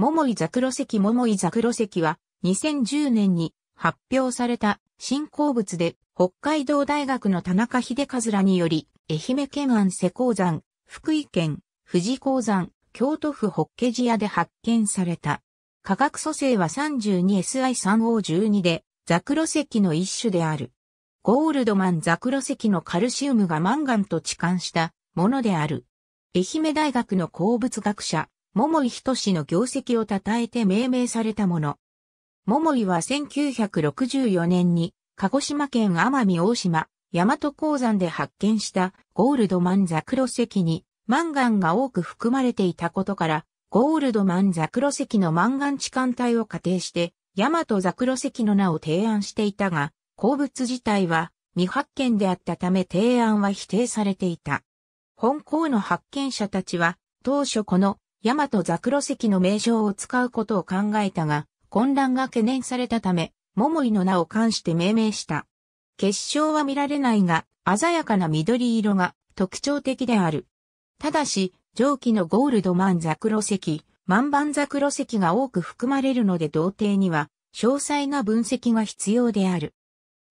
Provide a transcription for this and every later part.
桃井ザクロ石桃井ザクロ石は2010年に発表された新鉱物で北海道大学の田中秀和らにより愛媛県安瀬鉱山、福井県富士鉱山、京都府北家寺屋で発見された。価格組成は 32SI3O12 でザクロ石の一種である。ゴールドマンザクロ石のカルシウムがマンガンと置換したものである。愛媛大学の鉱物学者、桃井仁の業績を称えて命名されたもの。桃井は1964年に、鹿児島県奄美大島、大和鉱山で発見したゴールドマンザクロ石にマンガンが多く含まれていたことから、ゴールドマンザクロ石のマンガン置換体を仮定して、ヤマトザクロ石の名を提案していたが、鉱物自体は未発見であったため提案は否定されていた。本鉱の発見者たちは、当初この大和ザクロ石の名称を使うことを考えたが、混乱が懸念されたため、桃井の名を冠して命名した。結晶は見られないが、鮮やかな緑色が特徴的である。ただし、蒸気のゴールドマンザクロ石、マンバンザクロ石が多く含まれるので童貞には、詳細な分析が必要である。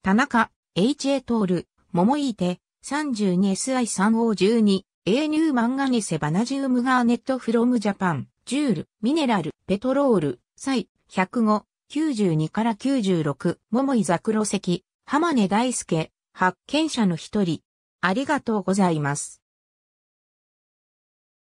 田中、H.A. トール、桃井手、32SI3O12、A ニューマンガニセバナジウムガーネットフロムジャパン、ジュール、ミネラル、ペトロール、サイ、105、92から96、桃井ロ石、浜根大輔、発見者の一人。ありがとうございます。